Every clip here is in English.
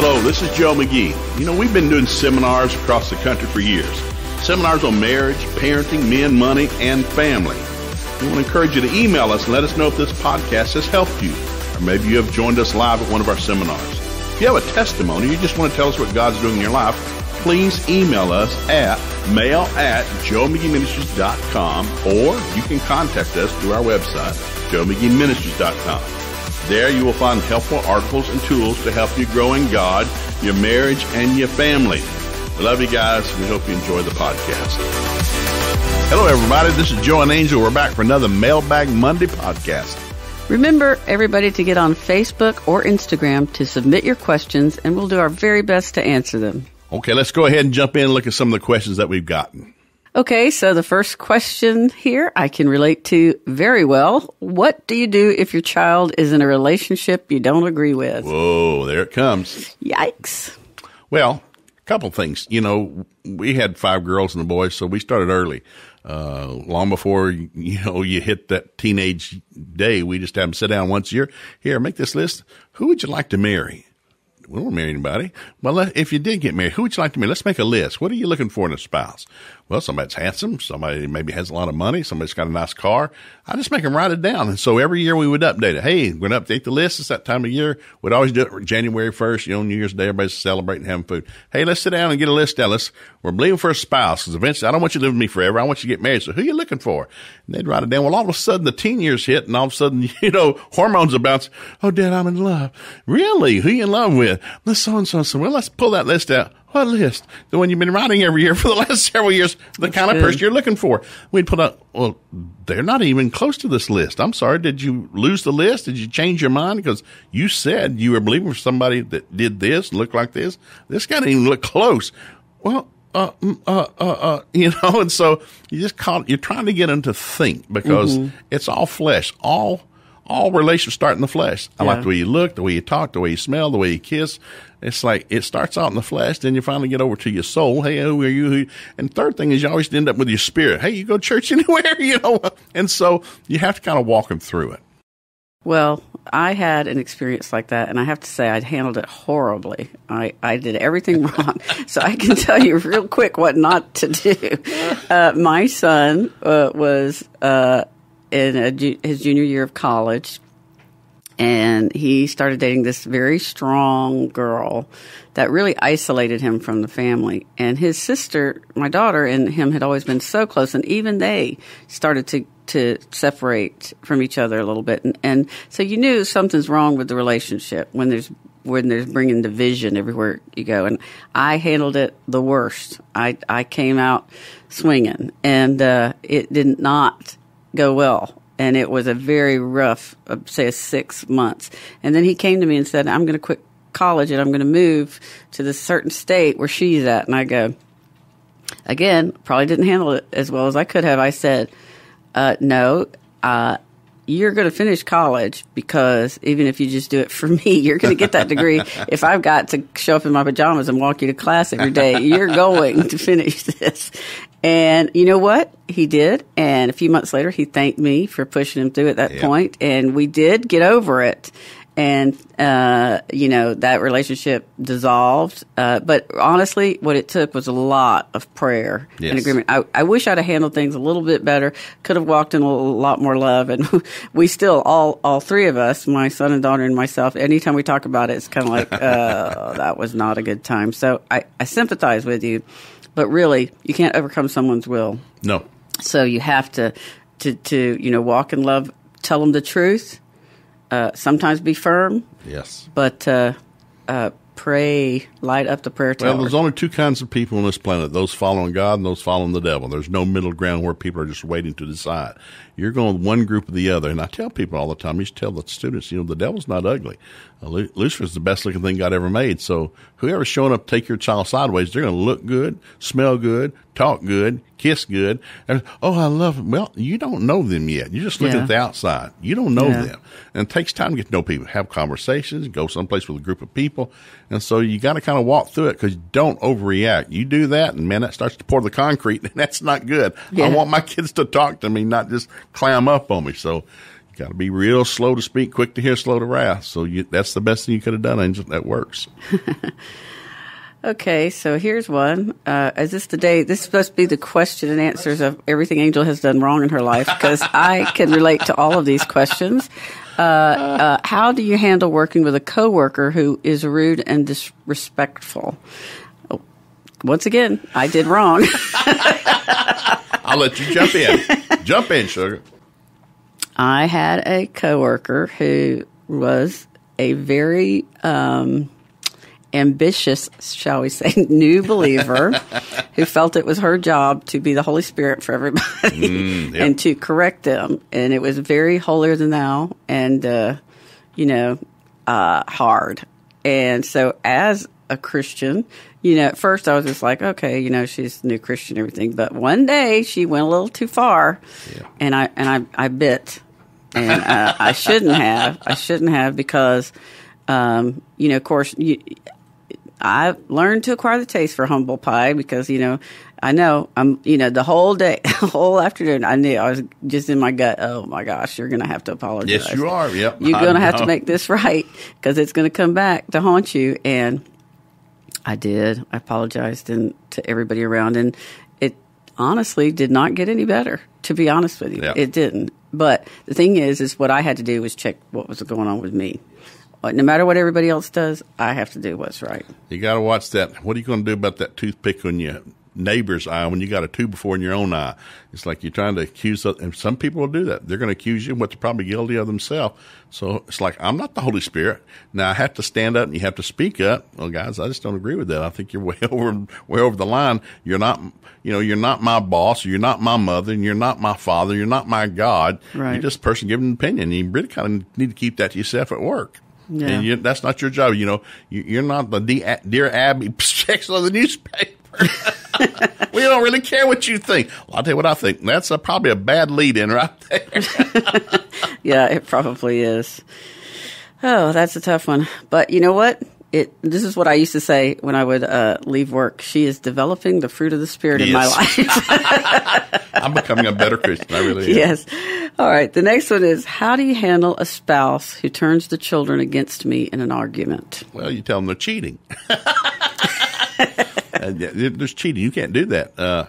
Hello, this is Joe McGee. You know, we've been doing seminars across the country for years seminars on marriage, parenting, men, money, and family. We want to encourage you to email us and let us know if this podcast has helped you, or maybe you have joined us live at one of our seminars. If you have a testimony, you just want to tell us what God's doing in your life, please email us at mail at joemcgeeministries.com or you can contact us through our website, joemcgeeministries.com. There you will find helpful articles and tools to help you grow in God, your marriage, and your family. I love you guys. We hope you enjoy the podcast. Hello, everybody. This is Joe and Angel. We're back for another Mailbag Monday podcast. Remember, everybody, to get on Facebook or Instagram to submit your questions, and we'll do our very best to answer them. Okay, let's go ahead and jump in and look at some of the questions that we've gotten. Okay, so the first question here I can relate to very well. What do you do if your child is in a relationship you don't agree with? Whoa, there it comes. Yikes. Well, a couple things. You know, we had five girls and a boy, so we started early. Uh, long before you know you hit that teenage day, we just have them sit down once a year. Here, make this list. Who would you like to marry? we don't marry anybody. Well, if you did get married, who would you like to marry? Let's make a list. What are you looking for in a spouse? Well, somebody's handsome. Somebody maybe has a lot of money. Somebody's got a nice car. I just make them write it down. And so every year we would update it. Hey, we're going to update the list. It's that time of year. We'd always do it January 1st, you know, New Year's Day. Everybody's celebrating, having food. Hey, let's sit down and get a list Ellis, we're believing for a spouse because eventually I don't want you to live with me forever. I want you to get married. So who are you looking for? And they'd write it down. Well, all of a sudden the teen years hit and all of a sudden, you know, hormones are bouncing. Oh, dad, I'm in love. Really? Who you in love with? Let's so and so. So, well, let's pull that list out. What list? The one you've been writing every year for the last several years, the That's kind good. of person you're looking for. We'd put out, well, they're not even close to this list. I'm sorry. Did you lose the list? Did you change your mind? Because you said you were believing for somebody that did this, looked like this. This guy didn't even look close. Well, uh, mm, uh, uh, uh, you know, and so you just call, you're trying to get them to think because mm-hmm. it's all flesh. All all relations start in the flesh. I yeah. like the way you look, the way you talk, the way you smell, the way you kiss. It's like it starts out in the flesh, then you finally get over to your soul. Hey, who are you? And third thing is you always end up with your spirit. Hey, you go church anywhere, you know? And so you have to kind of walk them through it. Well, I had an experience like that, and I have to say I handled it horribly. I, I did everything wrong. so I can tell you real quick what not to do. Uh, my son uh, was. Uh, in a, his junior year of college, and he started dating this very strong girl that really isolated him from the family. And his sister, my daughter, and him had always been so close, and even they started to to separate from each other a little bit. And, and so you knew something's wrong with the relationship when there's when there's bringing division everywhere you go. And I handled it the worst. I I came out swinging, and uh, it did not go well. And it was a very rough, uh, say, six months. And then he came to me and said, I'm going to quit college and I'm going to move to this certain state where she's at. And I go, again, probably didn't handle it as well as I could have. I said, uh, no, uh, you're going to finish college because even if you just do it for me, you're going to get that degree. if I've got to show up in my pajamas and walk you to class every day, you're going to finish this. And you know what? He did. And a few months later, he thanked me for pushing him through at that yep. point, And we did get over it and uh, you know that relationship dissolved. Uh, but honestly, what it took was a lot of prayer yes. and agreement. I, I, wish I'd have handled things a little bit better. Could have walked in a lot more love, and we still all all three of us, my son and daughter and myself. Anytime we talk about it, it's kind of like uh, that was not a good time. So I, I sympathize with you, but really, you can't overcome someone's will. No. So you have to to to you know walk in love, tell them the truth uh, sometimes be firm. Yes. But uh, uh, pray, light up the prayer tower. Well, there's only two kinds of people on this planet those following God and those following the devil. There's no middle ground where people are just waiting to decide. You're going one group or the other. And I tell people all the time, I used to tell the students, you know, the devil's not ugly. Uh, Lucifer's the best looking thing God ever made. So whoever's showing up, take your child sideways, they're going to look good, smell good, talk good, kiss good. And, oh, I love them. Well, you don't know them yet. You're just looking yeah. at the outside. You don't know yeah. them. And it takes time to get to know people, have conversations, go someplace with a group of people. And so you got to kind of walk through it because don't overreact. You do that, and man, that starts to pour the concrete, and that's not good. Yeah. I want my kids to talk to me, not just clam up on me. So, you got to be real slow to speak, quick to hear, slow to wrath. So you, that's the best thing you could have done, Angel. That works. Okay, so here's one. Uh, is this the day? This is supposed to be the question and answers of everything Angel has done wrong in her life because I can relate to all of these questions. Uh, uh, how do you handle working with a coworker who is rude and disrespectful? Oh, once again, I did wrong. I'll let you jump in. Jump in, sugar. I had a coworker who was a very. Um, ambitious, shall we say, new believer who felt it was her job to be the Holy Spirit for everybody mm, yep. and to correct them. And it was very holier than thou and, uh, you know, uh, hard. And so as a Christian, you know, at first I was just like, okay, you know, she's a new Christian and everything. But one day she went a little too far yeah. and I, and I, I bit. and uh, I shouldn't have. I shouldn't have because, um, you know, of course, you, I learned to acquire the taste for humble pie because, you know, I know I'm, you know, the whole day, whole afternoon, I knew I was just in my gut. Oh my gosh, you're going to have to apologize. Yes, you are. Yep. You're going to have to make this right because it's going to come back to haunt you. And I did. I apologized and to everybody around. And it honestly did not get any better, to be honest with you. It didn't. But the thing is, is what I had to do was check what was going on with me no matter what everybody else does, I have to do what's right. You got to watch that. What are you going to do about that toothpick on your neighbor's eye when you got a tube before in your own eye? It's like you're trying to accuse, and some people will do that. They're going to accuse you of what they're probably guilty of themselves. So it's like, I'm not the Holy Spirit. Now I have to stand up and you have to speak up. Well, guys, I just don't agree with that. I think you're way over, way over the line. You're not, you know, you're not my boss. You're not my mother and you're not my father. You're not my God. Right. You're just a person giving an opinion. You really kind of need to keep that to yourself at work. Yeah. And you, that's not your job. You know, you, are not the Dear Abby section of the newspaper. we don't really care what you think. Well, I'll tell you what I think. That's a, probably a bad lead in right there. yeah, it probably is. Oh, that's a tough one. But you know what? it this is what I used to say when I would uh, leave work. She is developing the fruit of the spirit yes. in my life. I'm becoming a better Christian. I really am. Yes. All right. The next one is how do you handle a spouse who turns the children against me in an argument? Well, you tell them they're cheating. there's cheating. You can't do that. Uh,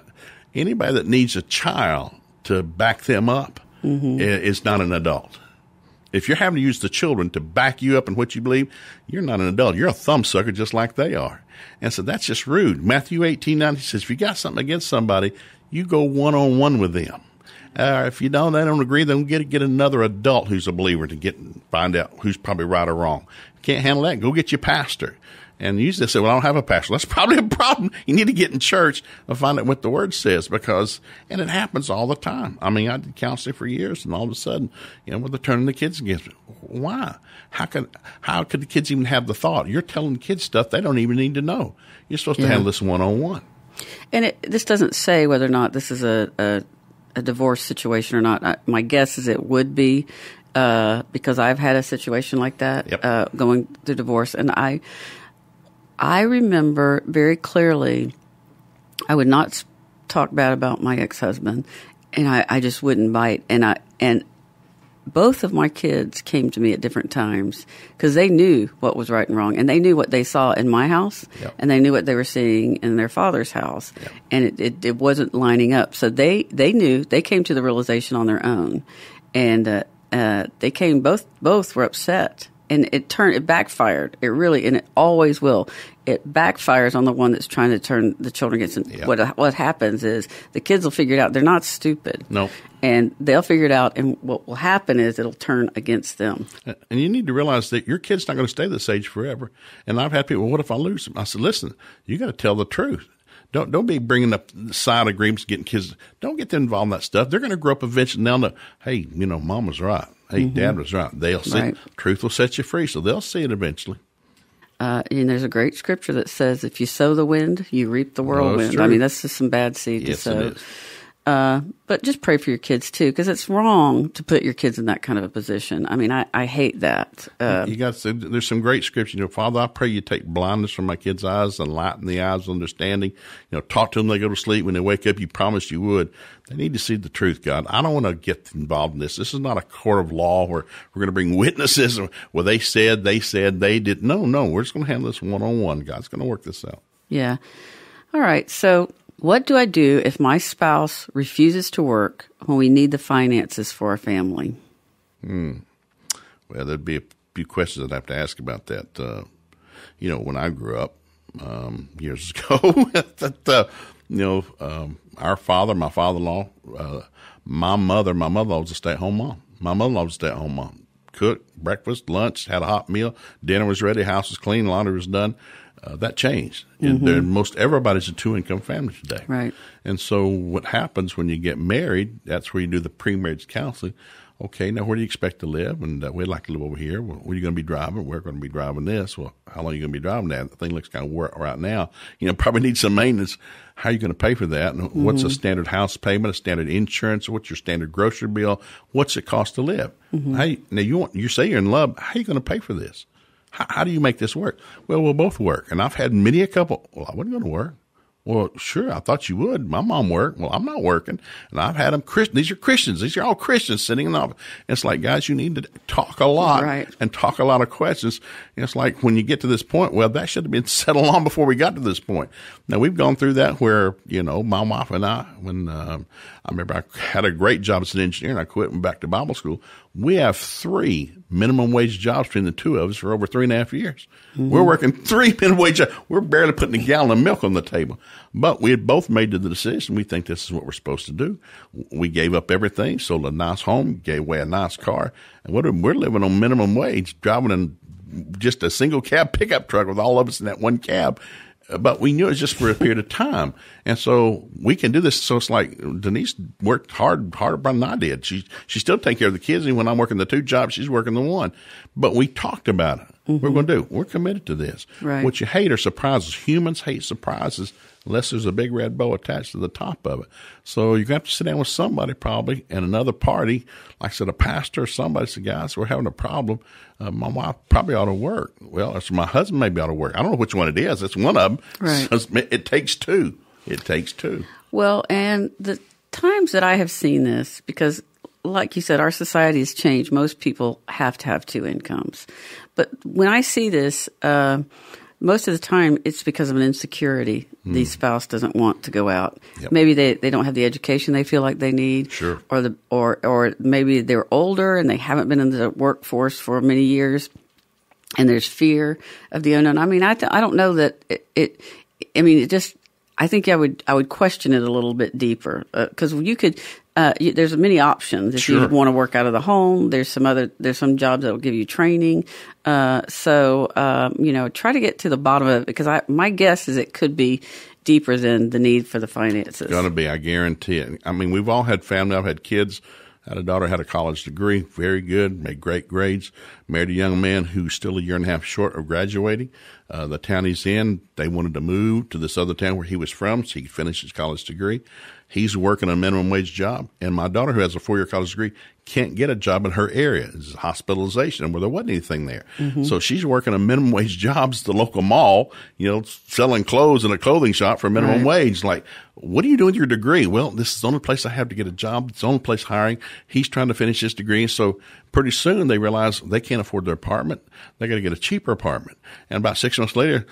anybody that needs a child to back them up mm-hmm. is not an adult if you're having to use the children to back you up in what you believe, you're not an adult. You're a thumbsucker just like they are. And so that's just rude. Matthew 18, 9, says, if you got something against somebody, you go one on one with them. Uh, if you don't, they don't agree, then get get another adult who's a believer to get find out who's probably right or wrong. Can't handle that? Go get your pastor. And usually they say, well, I don't have a pastor. That's probably a problem. You need to get in church and find out what the word says because, and it happens all the time. I mean, I did counseling for years and all of a sudden, you know, well, they're turning the kids against me. Why? How can, how could the kids even have the thought? You're telling the kids stuff they don't even need to know. You're supposed yeah. to handle this one on one. And it, this doesn't say whether or not this is a, a, a divorce situation or not. I, my guess is it would be uh, because I've had a situation like that yep. uh, going through divorce, and I I remember very clearly, I would not talk bad about my ex husband, and I, I just wouldn't bite. And I and both of my kids came to me at different times because they knew what was right and wrong, and they knew what they saw in my house, yep. and they knew what they were seeing in their father's house, yep. and it, it, it, wasn't lining up. So they they knew they came to the realization on their own, and uh, uh, they came both both were upset and it turned it backfired. It really and it always will. It backfires on the one that's trying to turn the children against. Yep. What what happens is the kids will figure it out. They're not stupid. No. Nope. And they'll figure it out. And what will happen is it'll turn against them. Uh, and you need to realize that your kid's not going to stay this age forever. And I've had people, well, what if I lose them? I said, listen, you got to tell the truth don't don't be bringing up side agreements, getting kids. Don't get them involved in that stuff. They're going to grow up eventually. They'll know, hey, you know, mom was right. Hey, mm-hmm. dad was right. They'll see right. truth will set you free, so they'll see it eventually. Uh, and there's a great scripture that says, "If you sow the wind, you reap the whirlwind." I mean, that's just some bad seed yes, to sow. Uh, but just pray for your kids too, because it's wrong to put your kids in that kind of a position. I mean, I, I hate that. Uh, you got there's some great scripture. You know, Father, I pray you take blindness from my kids' eyes and lighten the eyes of understanding. You know, talk to them. They go to sleep when they wake up. You promised you would. They need to see the truth, God. I don't want to get involved in this. This is not a court of law where we're going to bring witnesses. Well, they said, they said, they did. No, no, we're just going to handle this one on one. God's going to work this out. Yeah. All right. So what do I do if my spouse refuses to work when we need the finances for our family? Hmm. Well, there'd be a few questions I'd have to ask about that. Uh, you know, when I grew up um, years ago, that, uh, you know, um, our father, my father-in-law, uh, my mother, my mother-in-law was a stay-at-home mom. My mother-in-law was a stay-at-home mom. Cooked breakfast, lunch, had a hot meal, dinner was ready, house was clean, laundry was done. Uh, that changed. Mm-hmm. And most everybody's a two income family today. Right. And so what happens when you get married, that's where you do the pre marriage counseling. Okay, now where do you expect to live? And uh, we'd like to live over here. Well, where are you going to be driving? We're going to be driving this. Well, how long are you going to be driving that? The thing looks kind of work right now. You know, probably need some maintenance. How are you going to pay for that? And mm-hmm. what's a mm-hmm. standard house payment, a standard insurance? What's your standard grocery bill? What's it cost to live? Mm-hmm. Hey, now you want, you say you're in love. How are you going to pay for this? How, how do you make this work? Well, we'll both work. And I've had many a couple, well, I wasn't going to work. Well, sure, I thought you would. My mom worked. Well, I'm not working. And I've had them Christian. These are Christians. These are all Christians sitting in the office. And it's like, guys, you need to talk a lot right. and talk a lot of questions. And it's like when you get to this point, well, that should have been settled long before we got to this point. Now, we've gone through that where, you know, my wife and I, when um, I remember I had a great job as an engineer and I quit and went back to Bible school, we have three minimum wage jobs between the two of us for over three and a half years. Mm-hmm. We're working three minimum wage jobs. We're barely putting a gallon of milk on the table. But we had both made the decision. We think this is what we're supposed to do. We gave up everything, sold a nice home, gave away a nice car, and we're living on minimum wage, driving in just a single cab pickup truck with all of us in that one cab but we knew it was just for a period of time. And so we can do this. So it's like Denise worked hard, harder than I did. She, she still take care of the kids. And when I'm working the two jobs, she's working the one, but we talked about it. Mm-hmm. We're going to do. We're committed to this. Right. What you hate are surprises. Humans hate surprises unless there's a big red bow attached to the top of it. So you're going to have to sit down with somebody probably and another party, like I said, a pastor or somebody said, guys, we're having a problem. Uh, my wife probably ought to work. Well, my husband maybe ought to work. I don't know which one it is. It's one of them. Right. So it takes two. It takes two. Well, and the times that I have seen this, because like you said, our society has changed. Most people have to have two incomes. But when I see this, uh, most of the time it's because of an insecurity. Mm. The spouse doesn't want to go out. Yep. Maybe they, they don't have the education they feel like they need. Sure. Or the or or maybe they're older and they haven't been in the workforce for many years, and there's fear of the unknown. I mean, I I don't know that it, it I mean, it just I think I would I would question it a little bit deeper because uh, you could uh, you, there's many options if sure. you want to work out of the home. There's some other there's some jobs that will give you training. Uh, so um, you know, try to get to the bottom of it because I my guess is it could be deeper than the need for the finances. Going to be, I guarantee it. I mean, we've all had family. I've had kids had a daughter, had a college degree, very good, made great grades. Married a young man who's still a year and a half short of graduating. Uh, the town he's in, they wanted to move to this other town where he was from, so he finished his college degree. He's working a minimum wage job, and my daughter, who has a four year college degree, can't get a job in her area. It's hospitalization where there wasn't anything there. Mm-hmm. So she's working a minimum wage job at the local mall, you know, selling clothes in a clothing shop for minimum right. wage. Like, what are you doing with your degree? Well, this is the only place I have to get a job. It's the only place hiring. He's trying to finish his degree. So pretty soon they realize they can't afford their apartment. They got to get a cheaper apartment. And about six months later,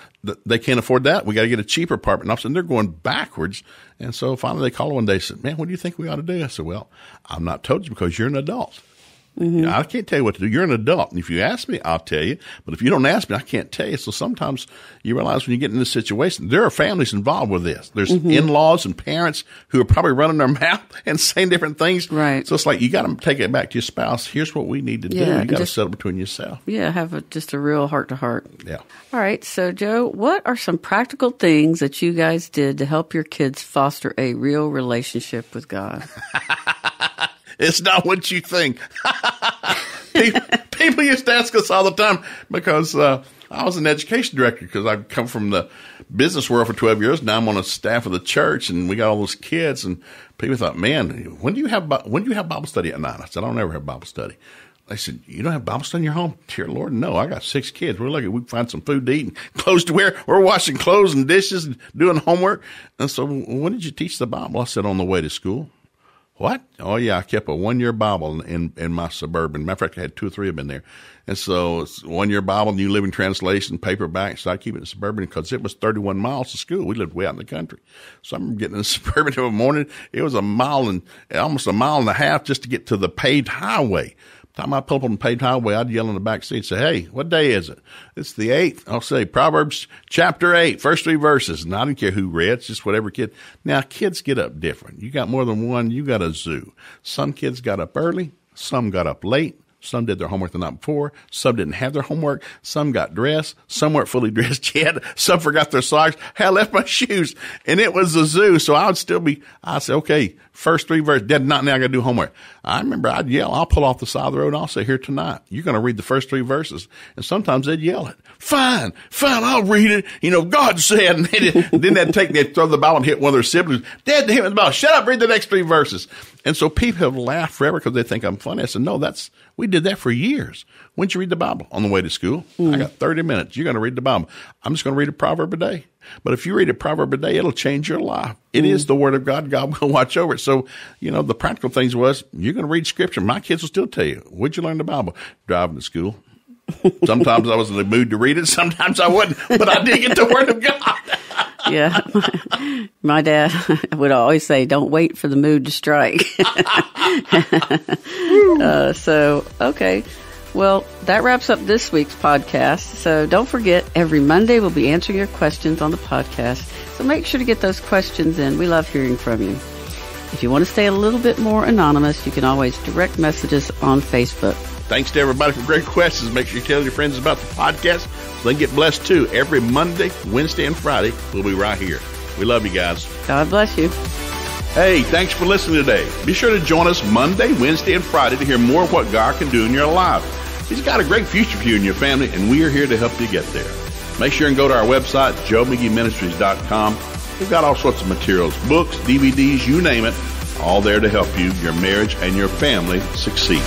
they can't afford that. We got to get a cheaper apartment. And all of a sudden they're going backwards. And so finally they call one day and said, man, what do you think we ought to do? I said, well, I'm not told you because you're an adult. Mm-hmm. You know, I can't tell you what to do. You're an adult. And if you ask me, I'll tell you. But if you don't ask me, I can't tell you. So sometimes you realize when you get in this situation, there are families involved with this. There's mm-hmm. in-laws and parents who are probably running their mouth and saying different things. Right. So it's like, you got to take it back to your spouse. Here's what we need to yeah, do. You got to settle between yourself. Yeah. Have a, just a real heart to heart. Yeah. All right. So Joe, what are some practical things that you guys did to help your kids foster a real relationship with God? It's not what you think. people, used to ask us all the time because uh, I was an education director because I come from the business world for 12 years. Now I'm on the staff of the church and we got all those kids and people thought, man, when do you have, when do you have Bible study at night? I said, I don't ever have Bible study. They said, you don't have Bible study in your home? Dear Lord, no, I got six kids. We're lucky we find some food to eat and clothes to wear. We're washing clothes and dishes and doing homework. And so when did you teach the Bible? I said, on the way to school. What? Oh yeah, I kept a one-year Bible in in my suburban. Matter of fact, I had two or three of them in there, and so it's one-year Bible, New Living Translation, paperback. So I keep it in suburban because it was thirty-one miles to school. We lived way out in the country, so I'm getting in suburban the morning. It was a mile and almost a mile and a half just to get to the paved highway. Time I pulled up on the paved highway, I'd yell in the back seat, say, "Hey, what day is it? It's the eighth. I'll say Proverbs chapter eight, first three verses, and I don't care who read; it's just whatever kid. Now kids get up different. You got more than one. You got a zoo. Some kids got up early. Some got up late. Some did their homework the night before. Some didn't have their homework. Some got dressed. Some weren't fully dressed yet. Some forgot their socks. I left my shoes and it was a zoo. So I would still be, I said, okay, first three verses. Dad, not now. I got to do homework. I remember I'd yell. I'll pull off the side of the road. and I'll say, "Here tonight, you're going to read the first three verses." And sometimes they'd yell it. Fine, fine. I'll read it. You know, God said. And they'd, then they'd take, they'd throw the Bible and hit one of their siblings. Dad, they hit the Bible. Shut up. Read the next three verses. And so people have laughed forever because they think I'm funny. I said, "No, that's we did that for years when not you read the Bible? On the way to school. Mm. I got 30 minutes. You're going to read the Bible. I'm just going to read a proverb a day. But if you read a proverb a day, it'll change your life. It mm. is the word of God. God will watch over it. So, you know, the practical things was you're going to read scripture. My kids will still tell you, what'd you learn the Bible? Driving to school. Sometimes I was in the mood to read it. Sometimes I would not but I did get the word of God. yeah. My, my dad would always say, don't wait for the mood to strike. uh, so, okay. Well, that wraps up this week's podcast. So don't forget, every Monday we'll be answering your questions on the podcast. So make sure to get those questions in. We love hearing from you. If you want to stay a little bit more anonymous, you can always direct messages on Facebook. Thanks to everybody for great questions. Make sure you tell your friends about the podcast so they get blessed too. Every Monday, Wednesday, and Friday, we'll be right here. We love you guys. God bless you. Hey, thanks for listening today. Be sure to join us Monday, Wednesday, and Friday to hear more of what God can do in your life. He's got a great future for you and your family, and we are here to help you get there. Make sure and go to our website, joemcgeeministries.com. We've got all sorts of materials, books, DVDs, you name it, all there to help you, your marriage, and your family succeed.